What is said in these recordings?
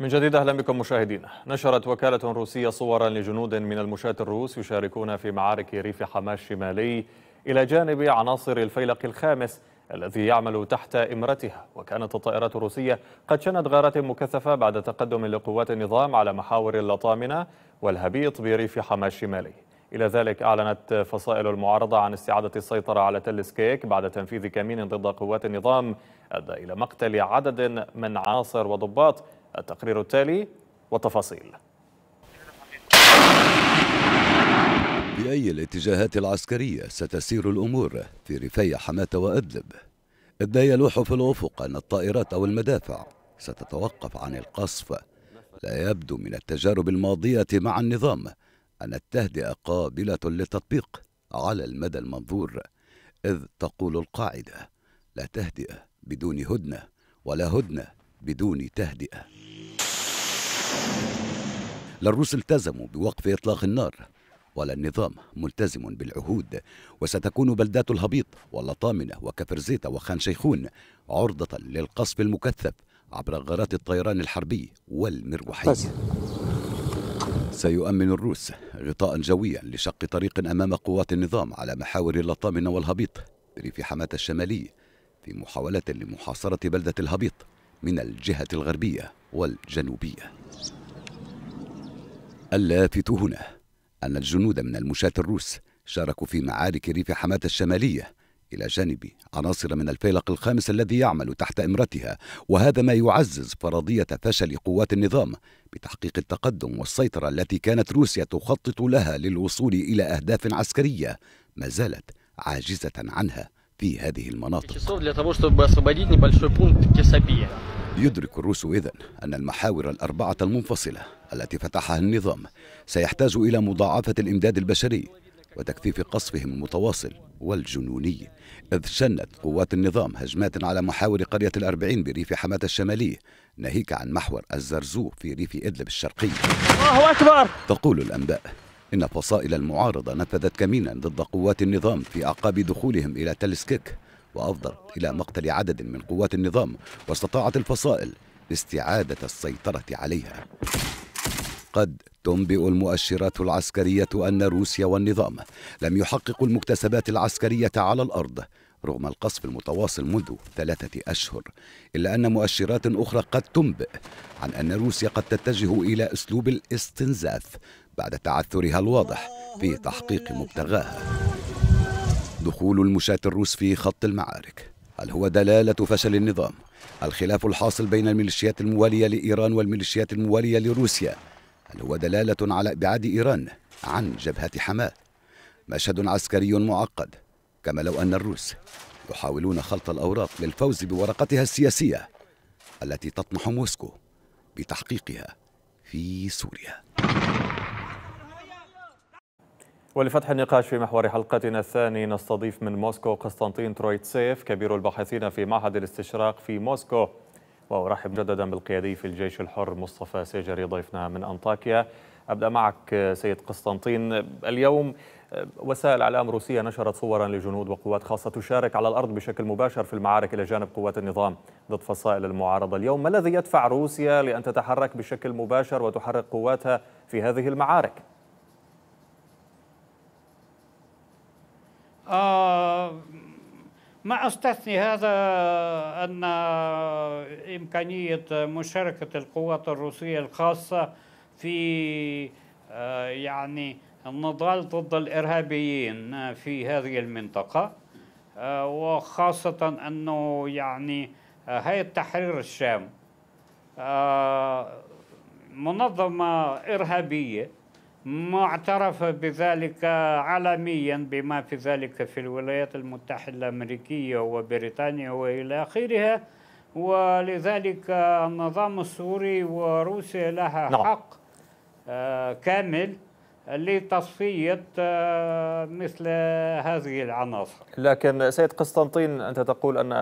من جديد أهلا بكم مشاهدينا نشرت وكالة روسية صورا لجنود من المشاة الروس يشاركون في معارك ريف حماس الشمالي إلى جانب عناصر الفيلق الخامس الذي يعمل تحت إمرتها وكانت الطائرات الروسية قد شنت غارات مكثفة بعد تقدم لقوات النظام على محاور اللطامنة والهبيط بريف حماس الشمالي إلى ذلك أعلنت فصائل المعارضة عن استعادة السيطرة على تل سكيك بعد تنفيذ كمين ضد قوات النظام أدى إلى مقتل عدد من عناصر وضباط التقرير التالي والتفاصيل بأي الاتجاهات العسكرية ستسير الأمور في رفاي حماة وأدلب إذ لا يلوح في الأفق أن الطائرات أو المدافع ستتوقف عن القصف لا يبدو من التجارب الماضية مع النظام أن التهدئة قابلة للتطبيق على المدى المنظور إذ تقول القاعدة لا تهدئة بدون هدنة ولا هدنة بدون تهدئة لا الروس التزموا بوقف إطلاق النار ولا النظام ملتزم بالعهود وستكون بلدات الهبيط واللطامنة وكفرزيتا وخان شيخون عرضة للقصف المكثف عبر غارات الطيران الحربي والمروحي طيب. سيؤمن الروس غطاء جويا لشق طريق أمام قوات النظام على محاور اللطامنة والهبيط بريف حماة الشمالي في محاولة لمحاصرة بلدة الهبيط من الجهة الغربية والجنوبية اللافت هنا أن الجنود من المشاة الروس شاركوا في معارك ريف حماة الشمالية إلى جانب عناصر من الفيلق الخامس الذي يعمل تحت إمرتها وهذا ما يعزز فرضية فشل قوات النظام بتحقيق التقدم والسيطرة التي كانت روسيا تخطط لها للوصول إلى أهداف عسكرية ما زالت عاجزة عنها في هذه المناطق يدرك الروس إذن أن المحاور الأربعة المنفصلة التي فتحها النظام سيحتاج إلى مضاعفة الإمداد البشري وتكثيف قصفهم المتواصل والجنوني إذ شنت قوات النظام هجمات على محاور قرية الأربعين بريف حماة الشمالي ناهيك عن محور الزرزو في ريف إدلب الشرقي الله أكبر تقول الأنباء إن فصائل المعارضة نفذت كمينا ضد قوات النظام في أعقاب دخولهم إلى تلسكيك وأفضت إلى مقتل عدد من قوات النظام واستطاعت الفصائل استعادة السيطرة عليها قد تنبئ المؤشرات العسكرية أن روسيا والنظام لم يحققوا المكتسبات العسكرية على الأرض رغم القصف المتواصل منذ ثلاثة أشهر إلا أن مؤشرات أخرى قد تنبئ عن أن روسيا قد تتجه إلى أسلوب الاستنزاف بعد تعثرها الواضح في تحقيق مبتغاها دخول المشاة الروس في خط المعارك هل هو دلالة فشل النظام؟ الخلاف الحاصل بين الميليشيات الموالية لإيران والميليشيات الموالية لروسيا هل هو دلالة على إبعاد إيران عن جبهة حماة؟ مشهد عسكري معقد كما لو أن الروس يحاولون خلط الأوراق للفوز بورقتها السياسية التي تطمح موسكو بتحقيقها في سوريا ولفتح النقاش في محور حلقتنا الثاني نستضيف من موسكو قسطنطين ترويتسيف كبير الباحثين في معهد الاستشراق في موسكو وارحب جددا بالقيادي في الجيش الحر مصطفى سيجري ضيفنا من انطاكيا ابدا معك سيد قسطنطين اليوم وسائل اعلام روسيه نشرت صورا لجنود وقوات خاصه تشارك على الارض بشكل مباشر في المعارك الى جانب قوات النظام ضد فصائل المعارضه اليوم ما الذي يدفع روسيا لان تتحرك بشكل مباشر وتحرك قواتها في هذه المعارك آه، ما استثني هذا ان امكانيه مشاركه القوات الروسيه الخاصه في آه، يعني النضال ضد الارهابيين في هذه المنطقه آه، وخاصه انه يعني هيئه تحرير الشام منظمه ارهابيه معترف بذلك عالميا بما في ذلك في الولايات المتحدة الأمريكية وبريطانيا وإلى آخرها ولذلك النظام السوري وروسيا لها نعم. حق آه، كامل لتصفية آه، مثل هذه العناصر لكن سيد قسطنطين أنت تقول أن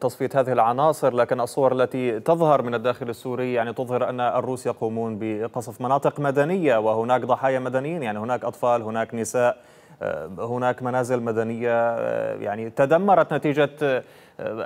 تصفيه هذه العناصر لكن الصور التي تظهر من الداخل السوري يعني تظهر ان الروس يقومون بقصف مناطق مدنيه وهناك ضحايا مدنيين يعني هناك اطفال هناك نساء آه، هناك منازل مدنيه آه، يعني تدمرت نتيجه آه،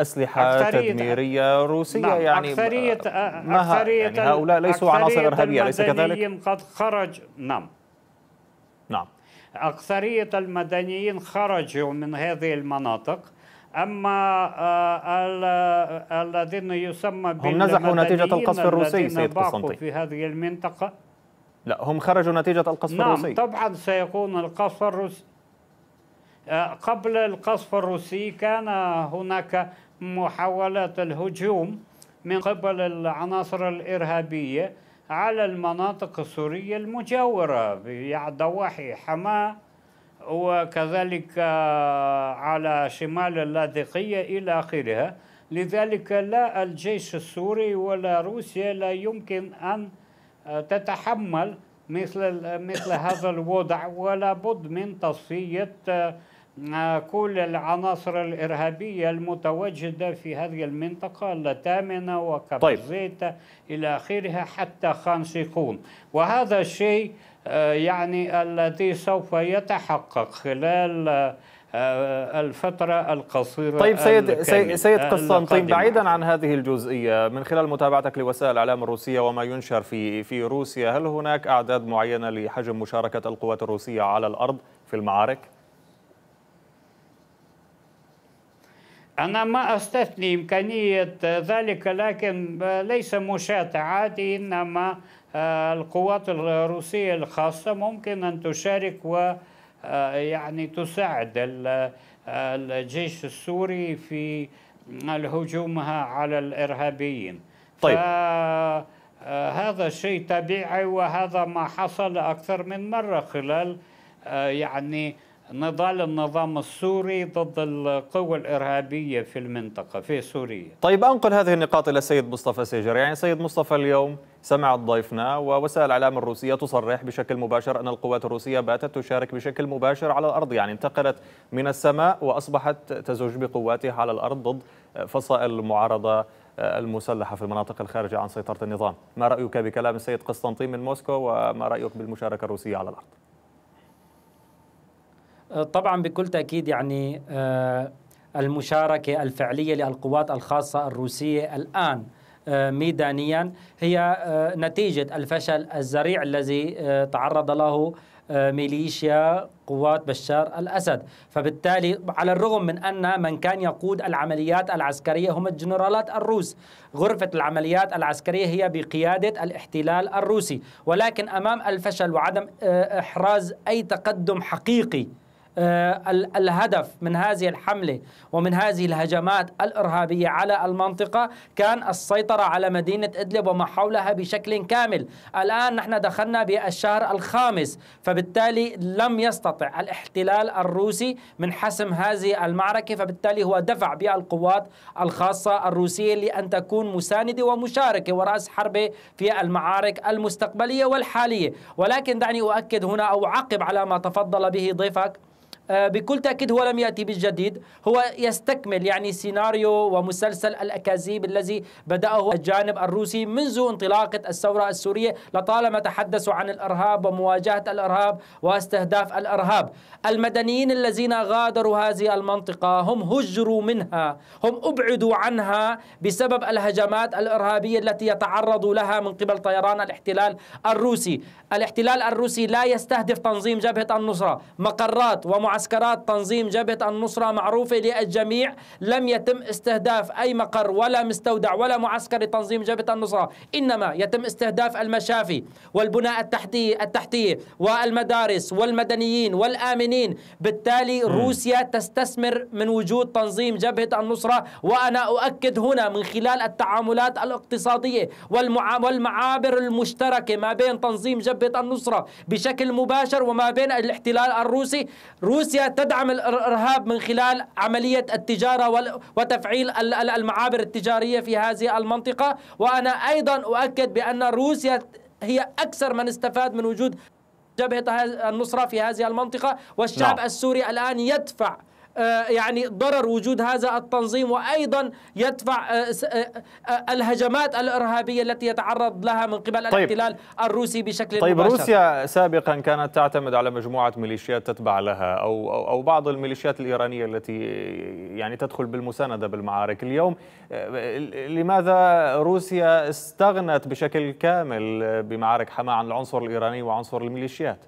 اسلحه تدميريه روسيه نعم يعني اكثريه اكثريه يعني هؤلاء ليسوا عناصر ارهابيه ليس كذلك؟ قد خرج نعم نعم اكثريه المدنيين خرجوا من هذه المناطق اما آه، الذين يسمى هم نزحوا نتيجه القصف الروسي سيد قسطنطين في هذه المنطقه لا هم خرجوا نتيجه القصف نعم الروسي طبعا سيكون القصف الروسي آه، قبل القصف الروسي كان هناك محاولات الهجوم من قبل العناصر الارهابيه على المناطق السوريه المجاوره ضواحي حماه وكذلك آه، على شمال اللاذقية إلى آخرها لذلك لا الجيش السوري ولا روسيا لا يمكن أن آه، تتحمل مثل مثل هذا الوضع ولا بد من تصفية آه، كل العناصر الإرهابية المتواجدة في هذه المنطقة التامنة وكبرزيتا طيب. إلى آخرها حتى خان شيخون وهذا الشيء آه، يعني الذي سوف يتحقق خلال آه، آه، الفترة القصيرة طيب سيد سيد قسطنطين بعيدا عن هذه الجزئية من خلال متابعتك لوسائل الإعلام الروسية وما ينشر في في روسيا هل هناك أعداد معينة لحجم مشاركة القوات الروسية على الأرض في المعارك؟ أنا ما أستثني إمكانية ذلك لكن ليس مشاة عادي إنما آه، القوات الروسية الخاصة ممكن أن تشارك و آه، يعني تساعد آه، الجيش السوري في الهجومها على الإرهابيين طيب هذا شيء طبيعي وهذا ما حصل أكثر من مرة خلال يعني نضال النظام السوري ضد القوى الإرهابية في المنطقة في سوريا طيب أنقل هذه النقاط إلى السيد مصطفى سيجر يعني سيد مصطفى اليوم سمع ضيفنا ووسائل الإعلام الروسية تصرح بشكل مباشر أن القوات الروسية باتت تشارك بشكل مباشر على الأرض يعني انتقلت من السماء وأصبحت تزوج بقواتها على الأرض ضد فصائل المعارضة المسلحة في المناطق الخارجة عن سيطرة النظام ما رأيك بكلام السيد قسطنطين من موسكو وما رأيك بالمشاركة الروسية على الأرض؟ آه، طبعا بكل تأكيد يعني آه، المشاركة الفعلية للقوات الخاصة الروسية الآن آه، ميدانيا هي نتيجة الفشل الزريع الذي تعرض له ميليشيا قوات بشار الأسد فبالتالي على الرغم من أن من كان يقود العمليات العسكرية هم الجنرالات الروس غرفة العمليات العسكرية هي بقيادة الاحتلال الروسي ولكن أمام الفشل وعدم إحراز أي تقدم حقيقي آه، الهدف من هذه الحملة ومن هذه الهجمات الإرهابية على المنطقة كان السيطرة على مدينة إدلب وما حولها بشكل كامل الآن نحن دخلنا بالشهر الخامس فبالتالي لم يستطع الاحتلال الروسي من حسم هذه المعركة فبالتالي هو دفع بالقوات الخاصة الروسية لأن تكون مساندة ومشاركة ورأس حربة في المعارك المستقبلية والحالية ولكن دعني أؤكد هنا أو عقب على ما تفضل به ضيفك آه، بكل تأكيد هو لم يأتي بالجديد هو يستكمل يعني سيناريو ومسلسل الأكاذيب الذي بدأه الجانب الروسي منذ انطلاقة الثورة السورية لطالما تحدثوا عن الإرهاب ومواجهة الإرهاب واستهداف الإرهاب المدنيين الذين غادروا هذه المنطقة هم هجروا منها هم أبعدوا عنها بسبب الهجمات الإرهابية التي يتعرضوا لها من قبل طيران الاحتلال الروسي الاحتلال الروسي لا يستهدف تنظيم جبهة النصرة مقرات ومعارضة معسكرات تنظيم جبهة النصرة معروفة للجميع لم يتم استهداف أي مقر ولا مستودع ولا معسكر لتنظيم جبهة النصرة إنما يتم استهداف المشافي والبناء التحتية, التحتية والمدارس والمدنيين والآمنين بالتالي روسيا تستثمر من وجود تنظيم جبهة النصرة وأنا أؤكد هنا من خلال التعاملات الاقتصادية والمعابر المشتركة ما بين تنظيم جبهة النصرة بشكل مباشر وما بين الاحتلال الروسي روسيا روسيا تدعم الارهاب من خلال عمليه التجاره وتفعيل المعابر التجاريه في هذه المنطقه وانا ايضا اؤكد بان روسيا هي اكثر من استفاد من وجود جبهه النصره في هذه المنطقه والشعب نعم. السوري الان يدفع آه، يعني ضرر وجود هذا التنظيم وأيضا يدفع آه، آه، الهجمات الإرهابية التي يتعرض لها من قبل طيب. الاحتلال الروسي بشكل طيب مباشر. روسيا سابقا كانت تعتمد على مجموعة ميليشيات تتبع لها أو, أو, أو بعض الميليشيات الإيرانية التي يعني تدخل بالمساندة بالمعارك اليوم لماذا روسيا استغنت بشكل كامل بمعارك حماة عن العنصر الإيراني وعنصر الميليشيات؟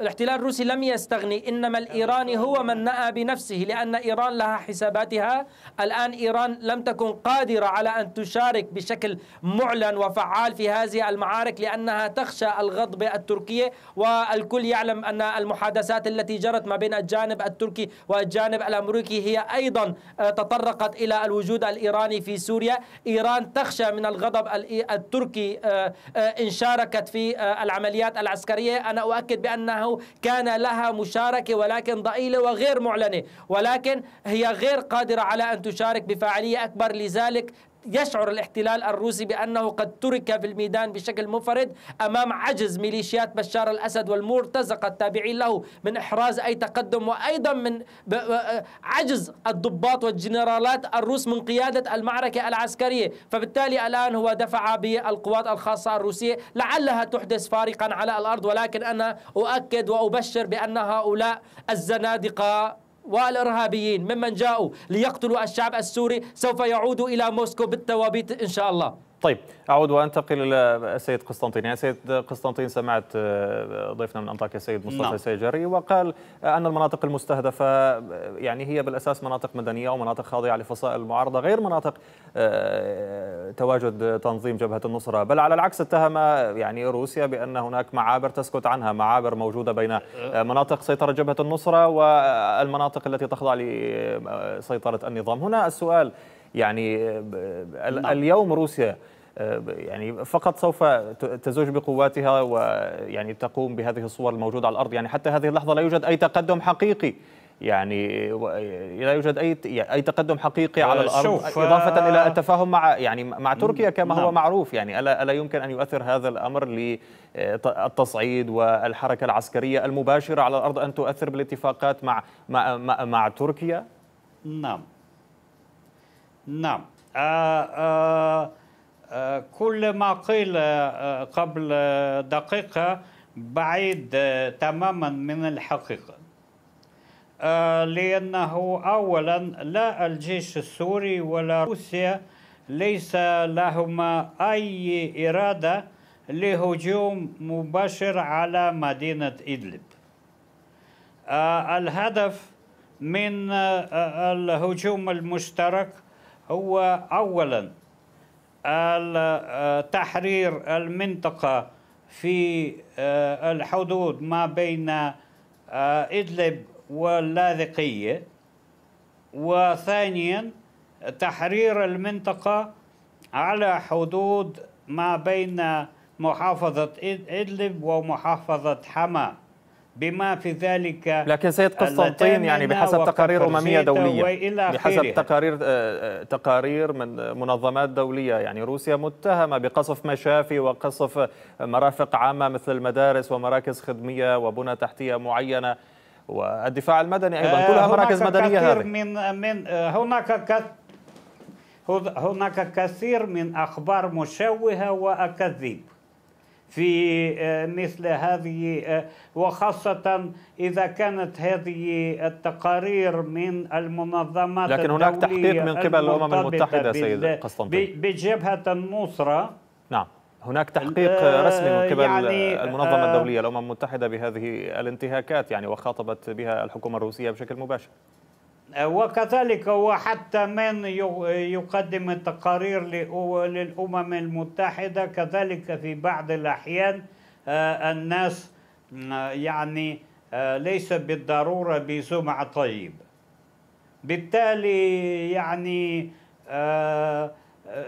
الاحتلال الروسي لم يستغني إنما الإيراني هو من نأى بنفسه لأن إيران لها حساباتها الآن إيران لم تكن قادرة على أن تشارك بشكل معلن وفعال في هذه المعارك لأنها تخشى الغضب التركي والكل يعلم أن المحادثات التي جرت ما بين الجانب التركي والجانب الأمريكي هي أيضا آه، تطرقت إلى الوجود الإيراني في سوريا إيران تخشى من الغضب التركي آه، آه، إن شاركت في العمليات العسكرية أنا أؤكد بأن أنه كان لها مشاركة ولكن ضئيلة وغير معلنة ولكن هي غير قادرة على أن تشارك بفاعلية أكبر لذلك يشعر الاحتلال الروسي بأنه قد ترك في الميدان بشكل منفرد أمام عجز ميليشيات بشار الأسد والمرتزقة التابعين له من إحراز أي تقدم وأيضا من عجز الضباط والجنرالات الروس من قيادة المعركة العسكرية فبالتالي الآن هو دفع بالقوات الخاصة الروسية لعلها تحدث فارقا على الأرض ولكن أنا أؤكد وأبشر بأن هؤلاء الزنادقة والإرهابيين ممن جاءوا ليقتلوا الشعب السوري سوف يعودوا إلى موسكو بالتوابيت إن شاء الله طيب اعود وانتقل الى السيد قسطنطين، يعني السيد قسطنطين سمعت آه، ضيفنا من انطاكيا السيد مصطفى نعم. السيجري وقال آه، ان المناطق المستهدفه آه، يعني هي بالاساس مناطق مدنيه ومناطق خاضعه لفصائل المعارضه غير مناطق تواجد تنظيم جبهه النصره، بل على العكس اتهم يعني روسيا بان هناك معابر تسكت عنها، معابر موجوده بين مناطق سيطره جبهه النصره والمناطق التي تخضع لسيطره النظام، هنا السؤال يعني نعم. اليوم روسيا آه، يعني فقط سوف تزوج بقواتها ويعني تقوم بهذه الصور الموجودة على الأرض يعني حتى هذه اللحظة لا يوجد أي تقدم حقيقي يعني لا يوجد اي يعني اي تقدم حقيقي على الارض اضافه الى آه، التفاهم مع يعني مع تركيا كما نعم. هو معروف يعني الا الا يمكن ان يؤثر هذا الامر للتصعيد آه، والحركه العسكريه المباشره على الارض ان تؤثر بالاتفاقات مع مع مع, مع تركيا نعم نعم آه آه آه، كل ما قيل آه، آه، قبل دقيقة بعيد تماما من الحقيقة لأنه أولا لا الجيش السوري ولا روسيا ليس لهما أي إرادة لهجوم مباشر على مدينة إدلب الهدف من الهجوم المشترك هو أولا تحرير المنطقة في آه، الحدود ما بين آه، إدلب واللاذقية وثانيا تحرير المنطقة على حدود ما بين محافظة إدلب ومحافظة حماه بما في ذلك لكن سيد قسطنطين يعني بحسب تقارير أممية دولية بحسب تقارير آه، آه، تقارير من منظمات دولية يعني روسيا متهمة بقصف مشافي وقصف مرافق عامة مثل المدارس ومراكز خدمية وبنى تحتية معينة والدفاع المدني أيضا كلها آه، مراكز مدنية هذه من من هناك هناك كثير من أخبار مشوهة وأكاذيب في آه، مثل هذه آه، وخاصة إذا كانت هذه التقارير من المنظمات لكن هناك تحقيق من قبل الأمم المتحدة سيد قسطنطين بجبهة النصرة نعم هناك تحقيق آه، رسمي من قبل يعني المنظمة الدولية الأمم المتحدة بهذه الانتهاكات يعني وخاطبت بها الحكومة الروسية بشكل مباشر وكذلك وحتى من يقدم التقارير للأمم المتحدة كذلك في بعض الأحيان آه، الناس يعني آه، ليس بالضرورة بسمع طيب بالتالي يعني آه،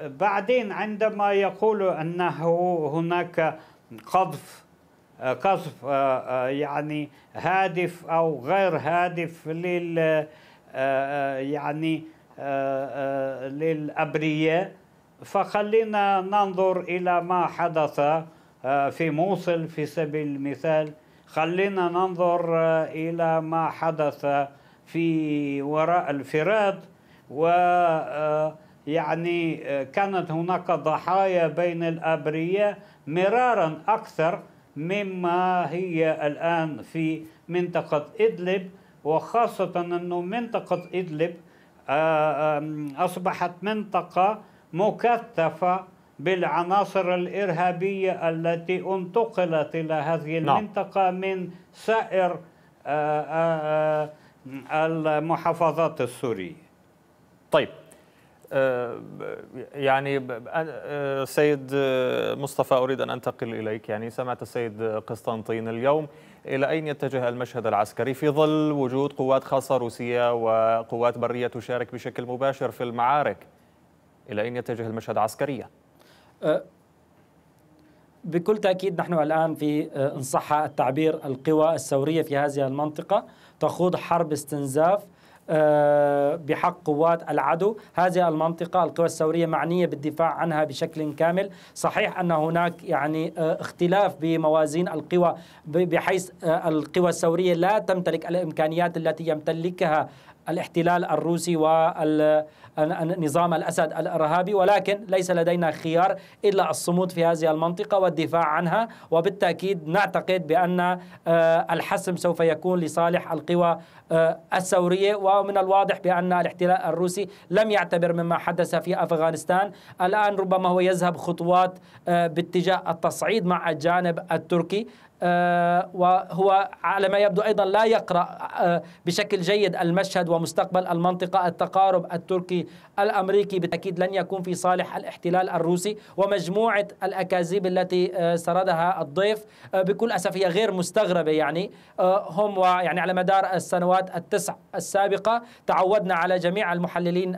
بعدين عندما يقول أنه هناك قذف قذف يعني هادف أو غير هادف لل آه، آه، يعني آه، للأبرياء فخلينا ننظر إلى ما حدث في موصل في سبيل المثال خلينا ننظر إلى ما حدث في وراء الفراد ويعني كانت هناك ضحايا بين الأبرياء مرارا أكثر مما هي الآن في منطقة إدلب وخاصة أنه منطقة إدلب آه، أصبحت منطقة مكثفة بالعناصر الإرهابية التي انتقلت إلى هذه نعم. المنطقة من سائر آه، آه، المحافظات السورية طيب آه، يعني آه، سيد آه، مصطفى أريد أن أنتقل إليك يعني سمعت السيد قسطنطين اليوم إلى أين يتجه المشهد العسكري في ظل وجود قوات خاصة روسية وقوات برية تشارك بشكل مباشر في المعارك إلى أين يتجه المشهد عسكريا؟ بكل تأكيد نحن الآن في إن صح التعبير القوى الثورية في هذه المنطقة تخوض حرب استنزاف آه، بحق قوات العدو هذه المنطقة القوى الثورية معنية بالدفاع عنها بشكل كامل صحيح أن هناك يعني آه، اختلاف بموازين القوى بحيث آه، القوى الثورية لا تمتلك الإمكانيات التي يمتلكها الاحتلال الروسي ونظام الأسد الإرهابي ولكن ليس لدينا خيار إلا الصمود في هذه المنطقة والدفاع عنها وبالتأكيد نعتقد بأن آه، الحسم سوف يكون لصالح القوى آه، الثورية ومن الواضح بأن الاحتلال الروسي لم يعتبر مما حدث في أفغانستان الآن ربما هو يذهب خطوات آه، باتجاه التصعيد مع الجانب التركي آه، وهو على ما يبدو ايضا لا يقرا آه، بشكل جيد المشهد ومستقبل المنطقه التقارب التركي الامريكي بالتاكيد لن يكون في صالح الاحتلال الروسي ومجموعه الاكاذيب التي آه، سردها الضيف بكل اسف هي غير مستغربه يعني هم يعني على مدار السنوات التسع السابقه تعودنا على جميع المحللين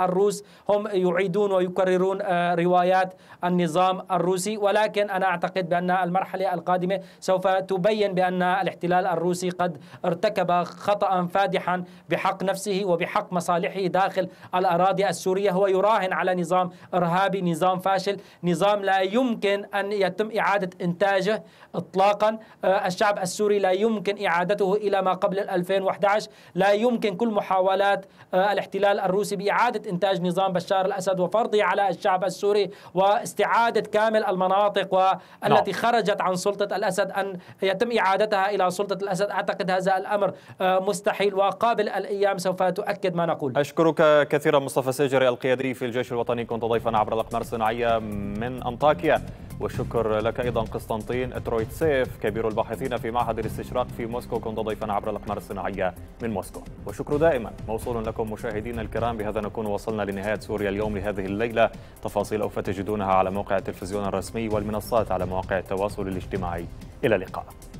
الروس هم يعيدون ويكررون روايات النظام الروسي ولكن انا اعتقد بان المرحله القادمه سوف تبين بأن الاحتلال الروسي قد ارتكب خطأ فادحا بحق نفسه وبحق مصالحه داخل الأراضي السورية هو يراهن على نظام إرهابي نظام فاشل نظام لا يمكن أن يتم إعادة إنتاجه إطلاقا آه، الشعب السوري لا يمكن إعادته إلى ما قبل 2011 لا يمكن كل محاولات آه، الاحتلال الروسي بإعادة إنتاج نظام بشار الأسد وفرضه على الشعب السوري واستعادة كامل المناطق نعم. والتي خرجت عن سلطة الأسد الأسد أن يتم إعادتها إلى سلطة الأسد أعتقد هذا الأمر آه، مستحيل وقابل الأيام سوف تؤكد ما نقول أشكرك كثيرا مصطفى سجري القيادي في الجيش الوطني كنت ضيفا عبر الأقمار الصناعية من أنطاكيا والشكر لك أيضا قسطنطين ترويتسيف كبير الباحثين في معهد الاستشراق في موسكو كنت ضيفا عبر الأقمار الصناعية من موسكو والشكر دائما موصول لكم مشاهدينا الكرام بهذا نكون وصلنا لنهاية سوريا اليوم لهذه الليلة تفاصيل أوفى تجدونها على موقع التلفزيون الرسمي والمنصات على مواقع التواصل الاجتماعي إلى اللقاء